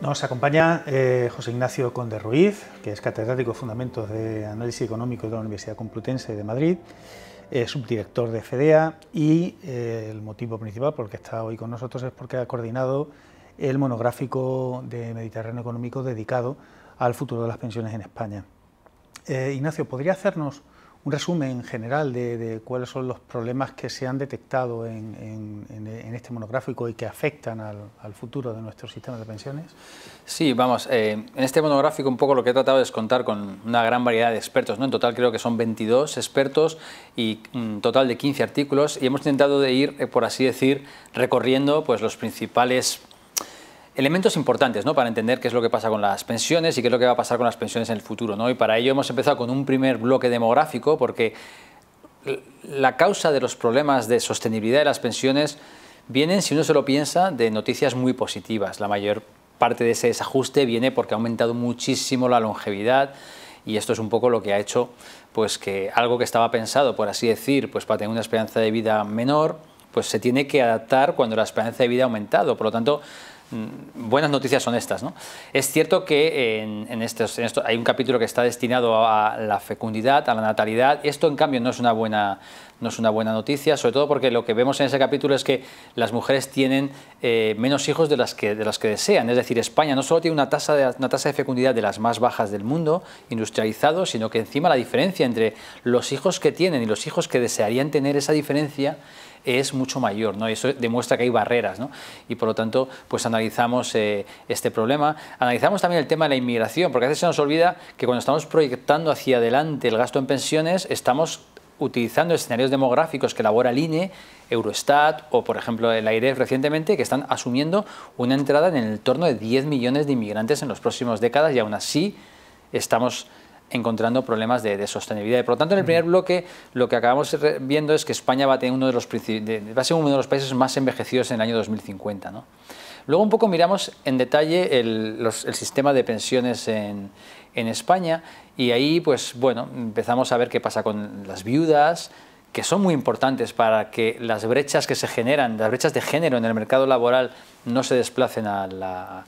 Nos acompaña eh, José Ignacio Conde Ruiz, que es catedrático de Fundamentos de Análisis Económico de la Universidad Complutense de Madrid, es eh, subdirector de FEDEA y eh, el motivo principal por el que está hoy con nosotros es porque ha coordinado el monográfico de Mediterráneo Económico dedicado al futuro de las pensiones en España. Ignacio, ¿podría hacernos un resumen general de, cuáles son los problemas que se han detectado en, este monográfico y que afectan al, futuro de nuestro sistema de pensiones? Sí, vamos, eh, en este monográfico un poco lo que he tratado es contar con una gran variedad de expertos, ¿no? en total creo que son 22 expertos y un mm, total de 15 artículos y hemos intentado de ir, eh, por así decir, recorriendo pues, los principales elementos importantes ¿no? para entender qué es lo que pasa con las pensiones y qué es lo que va a pasar con las pensiones en el futuro. ¿no? Y para ello hemos empezado con un primer bloque demográfico porque la causa de los problemas de sostenibilidad de las pensiones vienen, si uno se lo piensa, de noticias muy positivas. La mayor parte de ese desajuste viene porque ha aumentado muchísimo la longevidad y esto es un poco lo que ha hecho pues que algo que estaba pensado, por así decir, pues para tener una esperanza de vida menor, pues se tiene que adaptar cuando la esperanza de vida ha aumentado. Por lo tanto, Mm, buenas noticias son estas. Es cierto que en, esto, hay un capítulo que está destinado a la fecundidad, a la natalidad. Esto, en cambio, no es una buena no es una buena noticia, sobre todo porque lo que vemos en ese capítulo es que las mujeres tienen eh, menos hijos de las, que, de las que desean. Es decir, España no solo tiene una tasa, de, una tasa de fecundidad de las más bajas del mundo, industrializado, sino que encima la diferencia entre los hijos que tienen y los hijos que desearían tener, esa diferencia es mucho mayor, ¿no? Y eso demuestra que hay barreras, Y por lo tanto, pues analizamos eh, este problema. Analizamos también el tema de la inmigración, porque a veces se nos olvida que cuando estamos proyectando hacia adelante el gasto en pensiones, estamos utilizando escenarios demográficos que elabora el INE, Eurostat o, por ejemplo, el AIREF recientemente, que están asumiendo una entrada en el torno de 10 millones de inmigrantes en los próximos décadas y aún así estamos encontrando problemas de, sostenibilidad. por lo tanto, en el primer mm. bloque lo que acabamos viendo es que España va a, uno de los, ser uno de los países más envejecidos en el año 2050. Luego un poco miramos en detalle el, sistema de pensiones en, en, España y ahí pues bueno empezamos a ver qué pasa con las viudas que son muy importantes para que las brechas que se generan, las brechas de género en el mercado laboral no se desplacen a la,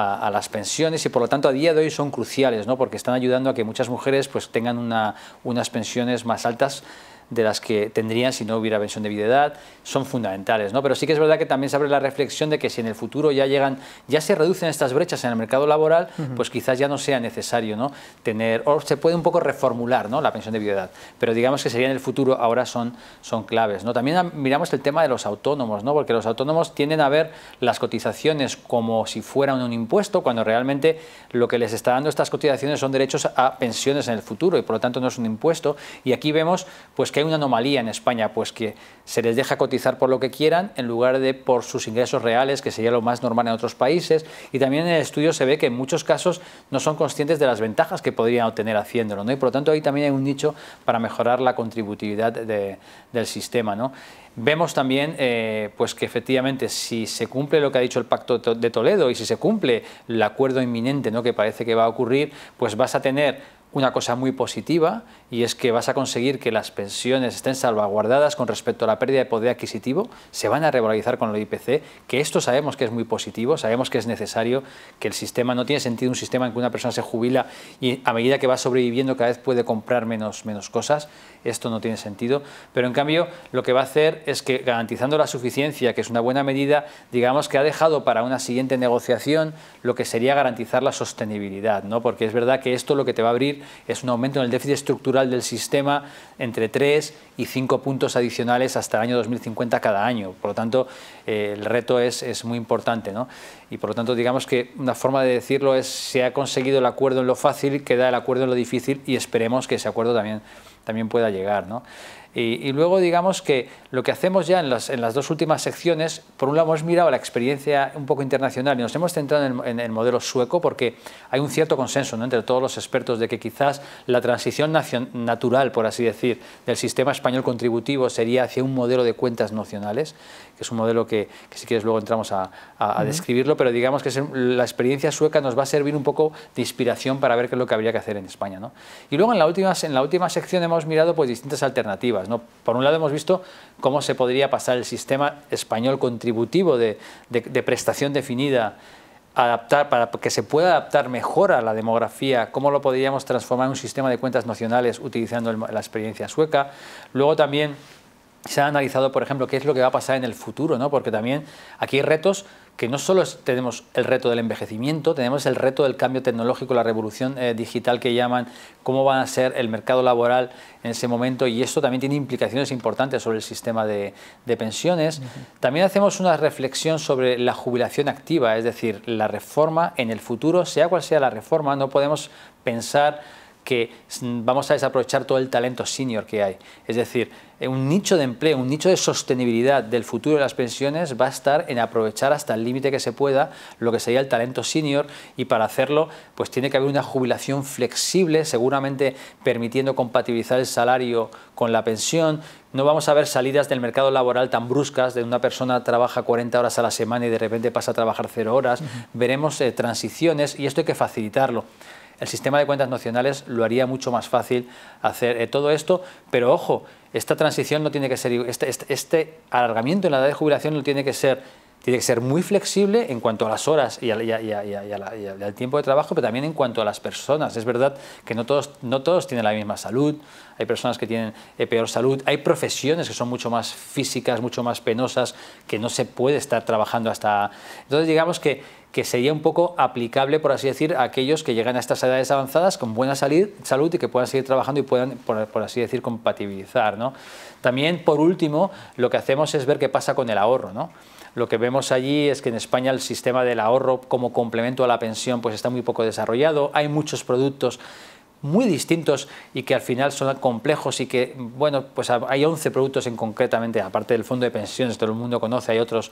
a, las pensiones y por lo tanto a día de hoy son cruciales, ¿no? porque están ayudando a que muchas mujeres pues, tengan unas pensiones más altas de las que tendrían si no hubiera pensión de vida edad son fundamentales. ¿no? Pero sí que es verdad que también se abre la reflexión de que si en el futuro ya llegan, ya se reducen estas brechas en el mercado laboral, pues quizás ya no sea necesario ¿no? tener, o se puede un poco reformular ¿no? la pensión de vida edad pero digamos que sería en el futuro, ahora son, son claves. ¿no? También miramos el tema de los autónomos, ¿no? porque los autónomos tienden a ver las cotizaciones como si fueran un impuesto, cuando realmente lo que les está dando estas cotizaciones son derechos a pensiones en el futuro y por lo tanto no es un impuesto. Y aquí vemos pues, que hay una anomalía en España, pues que se les deja cotizar por lo que quieran en lugar de por sus ingresos reales, que sería lo más normal en otros países. Y también en el estudio se ve que en muchos casos no son conscientes de las ventajas que podrían obtener haciéndolo. ¿no? Y por lo tanto ahí también hay un nicho para mejorar la contributividad del sistema. Vemos también eh, pues que efectivamente si se cumple lo que ha dicho el Pacto de Toledo y si se cumple el acuerdo inminente ¿no? que parece que va a ocurrir, pues vas a tener una cosa muy positiva y es que vas a conseguir que las pensiones estén salvaguardadas con respecto a la pérdida de poder adquisitivo, se van a regularizar con el IPC, que esto sabemos que es muy positivo, sabemos que es necesario, que el sistema no tiene sentido un sistema en que una persona se jubila y a medida que va sobreviviendo cada vez puede comprar menos, menos cosas, esto no tiene sentido, pero en cambio lo que va a hacer es que garantizando la suficiencia, que es una buena medida, digamos que ha dejado para una siguiente negociación lo que sería garantizar la sostenibilidad, ¿no? porque es verdad que esto lo que te va a abrir es un aumento en el déficit estructural del sistema entre 3 y 5 puntos adicionales hasta el año 2050 cada año. Por lo tanto, eh, el reto es, muy importante. Y por lo tanto, digamos que una forma de decirlo es se ha conseguido el acuerdo en lo fácil, queda el acuerdo en lo difícil y esperemos que ese acuerdo también, también pueda llegar. ¿no? Y, luego digamos que lo que hacemos ya en las, en las, dos últimas secciones, por un lado hemos mirado la experiencia un poco internacional y nos hemos centrado en el, modelo sueco porque hay un cierto consenso ¿no? entre todos los expertos de que quizás la transición natural, por así decir, del sistema español contributivo sería hacia un modelo de cuentas nacionales que es un modelo que, si quieres luego entramos a, a describirlo, pero digamos que la experiencia sueca nos va a servir un poco de inspiración para ver qué es lo que habría que hacer en España. ¿no? Y luego en la, última, en la última sección hemos mirado pues, distintas alternativas por un lado hemos visto cómo se podría pasar el sistema español contributivo de, prestación definida adaptar, para que se pueda adaptar mejor a la demografía, cómo lo podríamos transformar en un sistema de cuentas nacionales utilizando la experiencia sueca. Luego también se ha analizado, por ejemplo, qué es lo que va a pasar en el futuro, ¿no? porque también aquí hay retos que no solo tenemos el reto del envejecimiento, tenemos el reto del cambio tecnológico, la revolución eh, digital que llaman, cómo va a ser el mercado laboral en ese momento y esto también tiene implicaciones importantes sobre el sistema de, pensiones. También hacemos una reflexión sobre la jubilación activa, es decir, la reforma en el futuro, sea cual sea la reforma, no podemos pensar que vamos a desaprovechar todo el talento senior que hay. Es decir, eh, un nicho de empleo, un nicho de sostenibilidad del futuro de las pensiones va a estar en aprovechar hasta el límite que se pueda lo que sería el talento senior y para hacerlo pues tiene que haber una jubilación flexible, seguramente permitiendo compatibilizar el salario con la pensión. No vamos a ver salidas del mercado laboral tan bruscas, de una persona trabaja 40 horas a la semana y de repente pasa a trabajar cero horas. Veremos eh, transiciones y esto hay que facilitarlo el sistema de cuentas nacionales lo haría mucho más fácil hacer eh, todo esto, pero ojo, esta transición no tiene que ser, este, este, este alargamiento en la edad de jubilación no tiene que ser tiene que ser muy flexible en cuanto a las horas y, al tiempo de trabajo, pero también en cuanto a las personas. Es verdad que no todos, no todos tienen la misma salud, hay personas que tienen eh, peor salud, hay profesiones que son mucho más físicas, mucho más penosas, que no se puede estar trabajando hasta... Entonces digamos que, que sería un poco aplicable, por así decir, a aquellos que llegan a estas edades avanzadas con buena salud y que puedan seguir trabajando y puedan, por, por así decir, compatibilizar. ¿no? También, por último, lo que hacemos es ver qué pasa con el ahorro. ¿no? Lo que vemos allí es que en España el sistema del ahorro como complemento a la pensión pues está muy poco desarrollado, hay muchos productos muy distintos y que al final son complejos y que, bueno, pues hay 11 productos en concretamente, aparte del fondo de pensiones, todo el mundo conoce, hay otros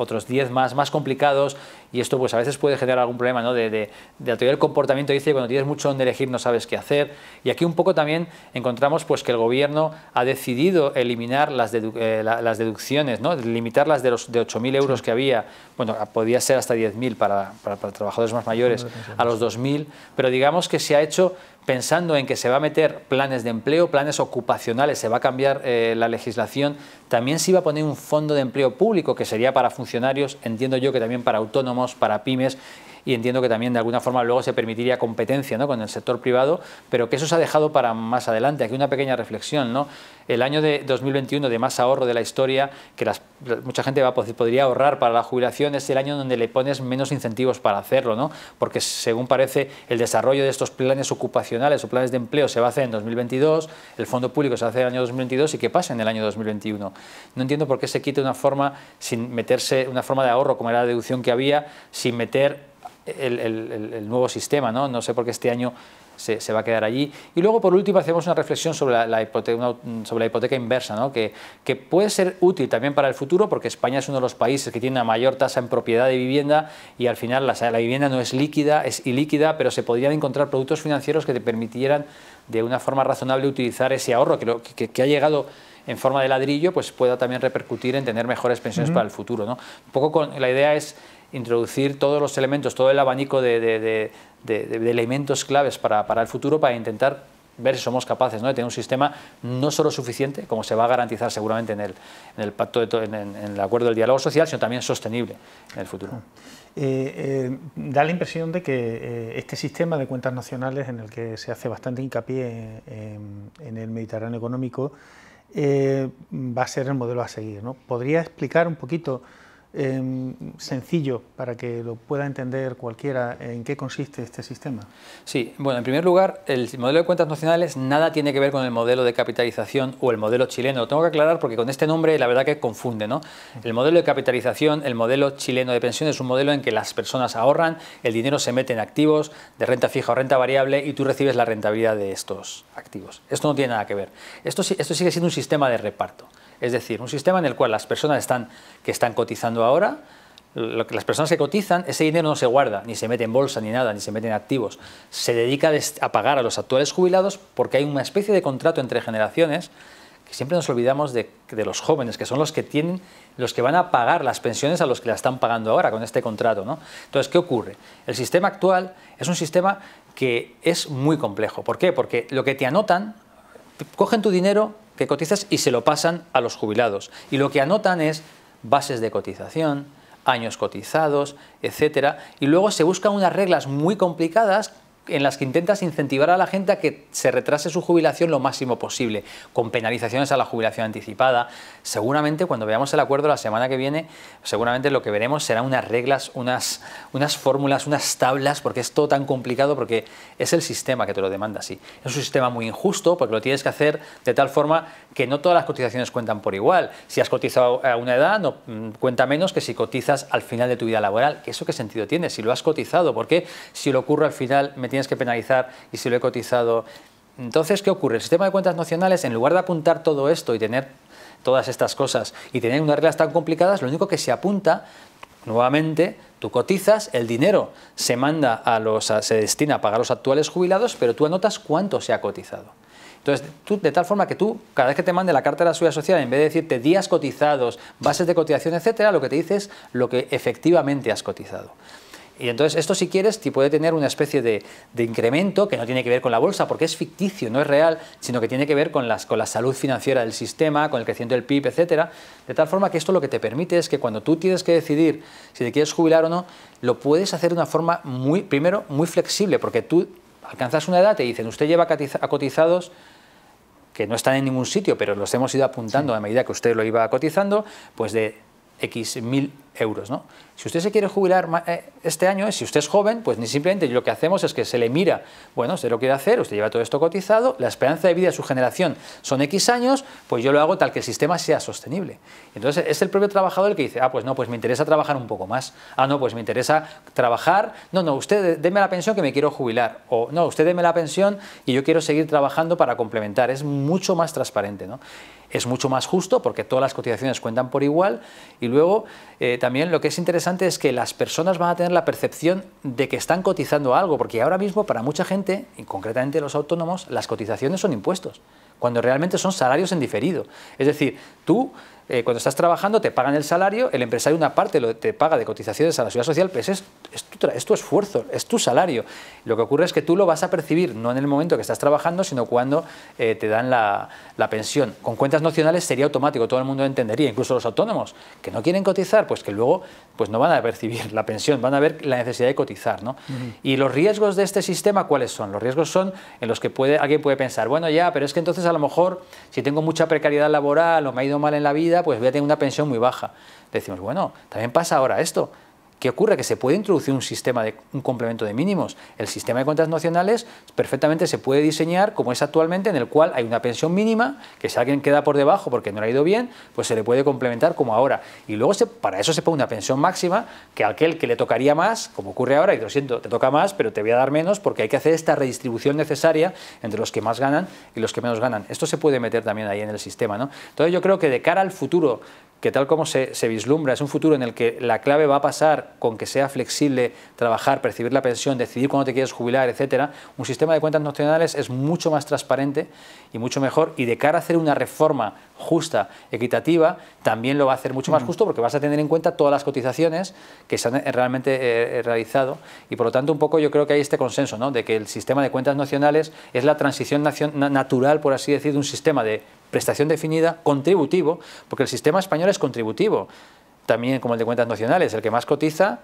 otros 10 más, más complicados, y esto pues a veces puede generar algún problema, ¿no? De, de, de la teoría del comportamiento dice que cuando tienes mucho donde elegir no sabes qué hacer, y aquí un poco también encontramos pues que el gobierno ha decidido eliminar las, eh, las deducciones, ¿no? Limitarlas de los de 8.000 euros que había, bueno, podía ser hasta 10.000 para, para, para, trabajadores más mayores, a los 2.000, pero digamos que se ha hecho pensando en que se va a meter planes de empleo, planes ocupacionales, se va a cambiar eh, la legislación, también se iba a poner un fondo de empleo público que sería para funcionarios entiendo yo que también para autónomos, para pymes y entiendo que también de alguna forma luego se permitiría competencia ¿no? con el sector privado, pero que eso se ha dejado para más adelante. Aquí una pequeña reflexión, ¿no? El año de 2021 de más ahorro de la historia, que mucha gente va, pues, podría ahorrar para la jubilación, es el año donde le pones menos incentivos para hacerlo, ¿no? Porque según parece, el desarrollo de estos planes ocupacionales o planes de empleo se va a hacer en 2022, el fondo público se va a hacer en el año 2022 y que pasa en el año 2021. No entiendo por qué se quita una forma sin meterse, una forma de ahorro como era la deducción que había, sin meter el, nuevo sistema, ¿no? No sé por qué este año se, va a quedar allí. Y luego, por último, hacemos una reflexión sobre la, hipoteca, inversa, que, puede ser útil también para el futuro, porque España es uno de los países que tiene la mayor tasa en propiedad de vivienda y al final la, vivienda no es líquida, es ilíquida, pero se podrían encontrar productos financieros que te permitieran de una forma razonable utilizar ese ahorro que, ha llegado en forma de ladrillo, pues pueda también repercutir en tener mejores pensiones para el futuro. ¿no? Un poco con, la idea es introducir todos los elementos, todo el abanico de, elementos claves para, el futuro, para intentar ver si somos capaces de tener un sistema no solo suficiente, como se va a garantizar seguramente en el, pacto en, el acuerdo del diálogo social, sino también sostenible en el futuro. Eh, eh, da la impresión de que eh, este sistema de cuentas nacionales, en el que se hace bastante hincapié en, el Mediterráneo económico, va a ser el modelo a seguir. ¿Podría explicar un poquito Em, sencillo para que lo pueda entender cualquiera en qué consiste este sistema? Sí, bueno, en primer lugar, el modelo de cuentas nacionales nada tiene que ver con el modelo de capitalización o el modelo chileno. Lo tengo que aclarar porque con este nombre la verdad que confunde, ¿no? El modelo de capitalización, el modelo chileno de pensiones es un modelo en que las personas ahorran, el dinero se mete en activos de renta fija o renta variable y tú recibes la rentabilidad de estos activos. Esto no tiene nada que ver. esto sigue siendo un sistema de reparto. Es decir, un sistema en el cual las personas que están cotizando ahora, que las personas que cotizan, ese dinero no se guarda, ni se mete en bolsa, ni nada, ni se mete en activos. Se dedica a pagar a los actuales jubilados porque hay una especie de contrato entre generaciones que siempre nos olvidamos de, los jóvenes, que son los que tienen, los que van a pagar las pensiones a los que las están pagando ahora con este contrato. ¿no? Entonces, ¿qué ocurre? El sistema actual es un sistema que es muy complejo. ¿Por qué? Porque lo que te anotan, cogen tu dinero que cotizas y se lo pasan a los jubilados. Y lo que anotan es bases de cotización, años cotizados, etcétera, y luego se buscan unas reglas muy complicadas en las que intentas incentivar a la gente a que se retrase su jubilación lo máximo posible, con penalizaciones a la jubilación anticipada. Seguramente cuando veamos el acuerdo la semana que viene, seguramente lo que veremos serán unas reglas, unas, unas fórmulas, unas tablas, porque es todo tan complicado, porque es el sistema que te lo demanda así. Es un sistema muy injusto, porque lo tienes que hacer de tal forma que no todas las cotizaciones cuentan por igual. Si has cotizado a una edad, no, mm, cuenta menos que si cotizas al final de tu vida laboral. ¿Eso qué sentido tiene? Si lo has cotizado, porque si lo ocurre al final, me tienes que penalizar y si lo he cotizado. Entonces, ¿qué ocurre? El sistema de cuentas nacionales, en lugar de apuntar todo esto y tener todas estas cosas y tener unas reglas tan complicadas, lo único que se apunta, nuevamente, tú cotizas, el dinero se manda a los, se destina a pagar los actuales jubilados, pero tú anotas cuánto se ha cotizado. Entonces, de tal forma que tú, cada vez que te mande la carta de la seguridad social, en vez de decirte días cotizados, bases de cotización, etcétera, lo que te dice es lo que efectivamente has cotizado. Y entonces esto si quieres te puede tener una especie de, incremento que no tiene que ver con la bolsa porque es ficticio, no es real, sino que tiene que ver con, las, con la salud financiera del sistema, con el crecimiento del PIB, etcétera, De tal forma que esto lo que te permite es que cuando tú tienes que decidir si te quieres jubilar o no, lo puedes hacer de una forma muy, primero, muy flexible, porque tú alcanzas una edad, te dicen, usted lleva a cotizados que no están en ningún sitio, pero los hemos ido apuntando a medida que usted lo iba cotizando, pues de X mil euros. ¿no? Si usted se quiere jubilar eh, este año, si usted es joven, pues ni simplemente lo que hacemos es que se le mira, bueno, usted lo quiere hacer, usted lleva todo esto cotizado, la esperanza de vida de su generación son X años, pues yo lo hago tal que el sistema sea sostenible. Entonces es el propio trabajador el que dice, ah, pues no, pues me interesa trabajar un poco más, ah, no, pues me interesa trabajar, no, no, usted deme la pensión que me quiero jubilar, o no, usted deme la pensión y yo quiero seguir trabajando para complementar, es mucho más transparente, ¿no? Es mucho más justo porque todas las cotizaciones cuentan por igual y luego eh, también también lo que es interesante es que las personas van a tener la percepción de que están cotizando algo, porque ahora mismo para mucha gente, y concretamente los autónomos, las cotizaciones son impuestos, cuando realmente son salarios en diferido. Es decir, tú eh, cuando estás trabajando te pagan el salario, el empresario una parte lo, te paga de cotizaciones a la seguridad social, pues es, es, tu, esfuerzo, es tu salario. Lo que ocurre es que tú lo vas a percibir no en el momento que estás trabajando, sino cuando eh, te dan la, la, pensión. Con cuentas nacionales sería automático, todo el mundo entendería, incluso los autónomos que no quieren cotizar, pues que luego pues no van a percibir la pensión, van a ver la necesidad de cotizar. ¿no? ¿Y los riesgos de este sistema cuáles son? Los riesgos son en los que puede, alguien puede pensar, bueno ya, pero es que entonces a lo mejor si tengo mucha precariedad laboral o me ha ido mal en la vida, pues voy a tener una pensión muy baja. Decimos, bueno, también pasa ahora esto. ¿Qué ocurre? Que se puede introducir un sistema de un complemento de mínimos. El sistema de cuentas nacionales perfectamente se puede diseñar como es actualmente, en el cual hay una pensión mínima, que si alguien queda por debajo porque no le ha ido bien, pues se le puede complementar como ahora. Y luego se, para eso se pone una pensión máxima, que aquel que le tocaría más, como ocurre ahora, y lo siento, te toca más, pero te voy a dar menos, porque hay que hacer esta redistribución necesaria entre los que más ganan y los que menos ganan. Esto se puede meter también ahí en el sistema. ¿no? Entonces yo creo que de cara al futuro, que tal como se vislumbra, es un futuro en el que la clave va a pasar con que sea flexible trabajar, percibir la pensión, decidir cuándo te quieres jubilar, etcétera, un sistema de cuentas nacionales es mucho más transparente y mucho mejor y de cara a hacer una reforma justa, equitativa, también lo va a hacer mucho más mm. justo porque vas a tener en cuenta todas las cotizaciones que se han eh, realmente eh, eh, realizado y por lo tanto un poco yo creo que hay este consenso ¿no? de que el sistema de cuentas nacionales es la transición natural, por así decir, de un sistema de prestación definida contributivo, porque el sistema español es contributivo también como el de cuentas nacionales, el que más cotiza,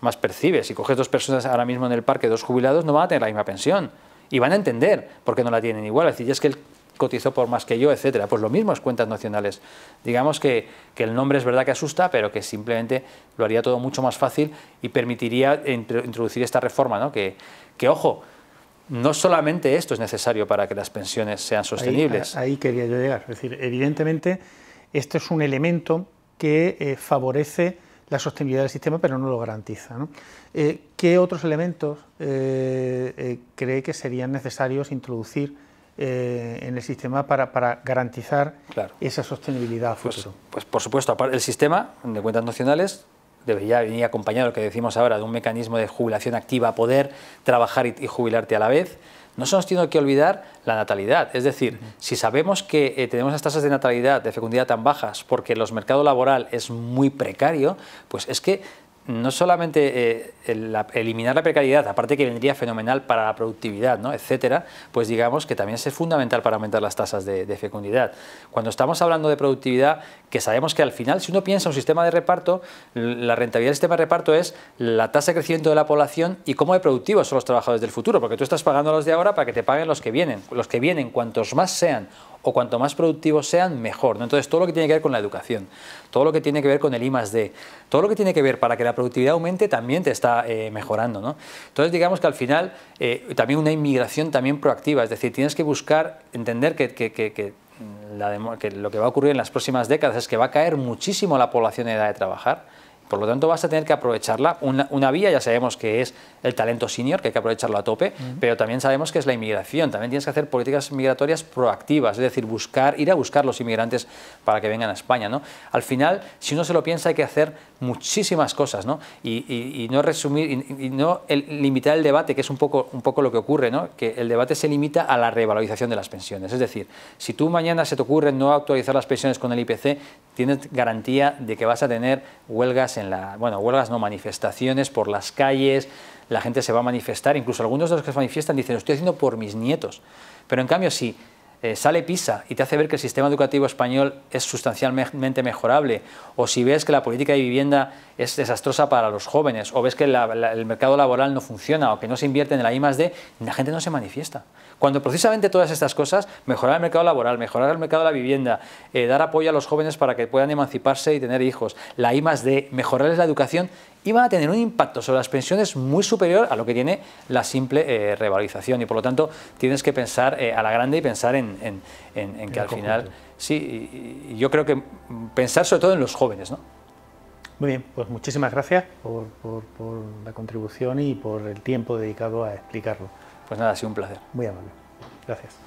más percibe. Si coges dos personas ahora mismo en el parque, dos jubilados, no van a tener la misma pensión. Y van a entender por qué no la tienen igual. Es decir, es que él cotizó por más que yo, etcétera. Pues lo mismo es cuentas nacionales. Digamos que, el nombre es verdad que asusta, pero que simplemente lo haría todo mucho más fácil y permitiría introducir esta reforma, ¿no? que, ojo, no solamente esto es necesario para que las pensiones sean sostenibles. Ahí, quería llegar. Es decir, evidentemente, esto es un elemento que eh, favorece la sostenibilidad del sistema, pero no lo garantiza. Eh, ¿Qué otros elementos eh, cree que serían necesarios introducir en el sistema para, garantizar esa sostenibilidad pues, pues, por supuesto, el sistema de cuentas nacionales debería venir acompañado, lo que decimos ahora, de un mecanismo de jubilación activa, poder trabajar y, jubilarte a la vez. No se nos tiene que olvidar la natalidad, es decir, si sabemos que eh, tenemos las tasas de natalidad, de fecundidad tan bajas, porque los mercado laboral es muy precario, pues es que no solamente eh, eliminar la precariedad, aparte que vendría fenomenal para la productividad, ¿no? etcétera, pues digamos que también es fundamental para aumentar las tasas de, fecundidad. Cuando estamos hablando de productividad, que sabemos que al final, si uno piensa un sistema de reparto, la rentabilidad del sistema de reparto es la tasa de crecimiento de la población y cómo de productivos son los trabajadores del futuro, porque tú estás pagando a los de ahora para que te paguen los que vienen. Los que vienen, cuantos más sean o cuanto más productivos sean, mejor. Entonces, todo lo que tiene que ver con la educación, todo lo que tiene que ver con el I D, todo lo que tiene que ver para que la productividad aumente también te está eh, mejorando. Entonces, digamos que al final, eh, también una inmigración también proactiva, es decir, tienes que buscar, entender que, lo que va a ocurrir en las próximas décadas es que va a caer muchísimo la población de edad de trabajar, por lo tanto, vas a tener que aprovecharla. Una, vía ya sabemos que es el talento senior, que hay que aprovecharlo a tope, pero también sabemos que es la inmigración. También tienes que hacer políticas migratorias proactivas, es decir, buscar, ir a buscar los inmigrantes para que vengan a España. ¿no? Al final, si uno se lo piensa, hay que hacer muchísimas cosas ¿no? Y, no resumir, y, no limitar el debate, que es un poco, un poco lo que ocurre, ¿no? que el debate se limita a la revalorización de las pensiones. Es decir, si tú mañana se te ocurre no actualizar las pensiones con el IPC, tienes garantía de que vas a tener huelgas en la, bueno, huelgas no, manifestaciones por las calles, la gente se va a manifestar incluso algunos de los que se manifiestan dicen, lo estoy haciendo por mis nietos. Pero en cambio, si eh, sale PISA y te hace ver que el sistema educativo español es sustancialmente mejorable, o si ves que la política de vivienda es desastrosa para los jóvenes, o ves que el mercado laboral no funciona, o que no se invierte en la I+.D., la gente no se manifiesta. Cuando precisamente todas estas cosas, mejorar el mercado laboral, mejorar el mercado de la vivienda, eh, dar apoyo a los jóvenes para que puedan emanciparse y tener hijos, la I más D, mejorarles la educación, iban a tener un impacto sobre las pensiones muy superior a lo que tiene la simple eh, revalorización. Y por lo tanto, tienes que pensar eh, a la grande y pensar en, que al final... Sí, yo creo que mm, pensar sobre todo en los jóvenes, ¿no? Muy bien, pues muchísimas gracias por, la contribución y por el tiempo dedicado a explicarlo. Pues nada, ha sido un placer. Muy amable. Gracias.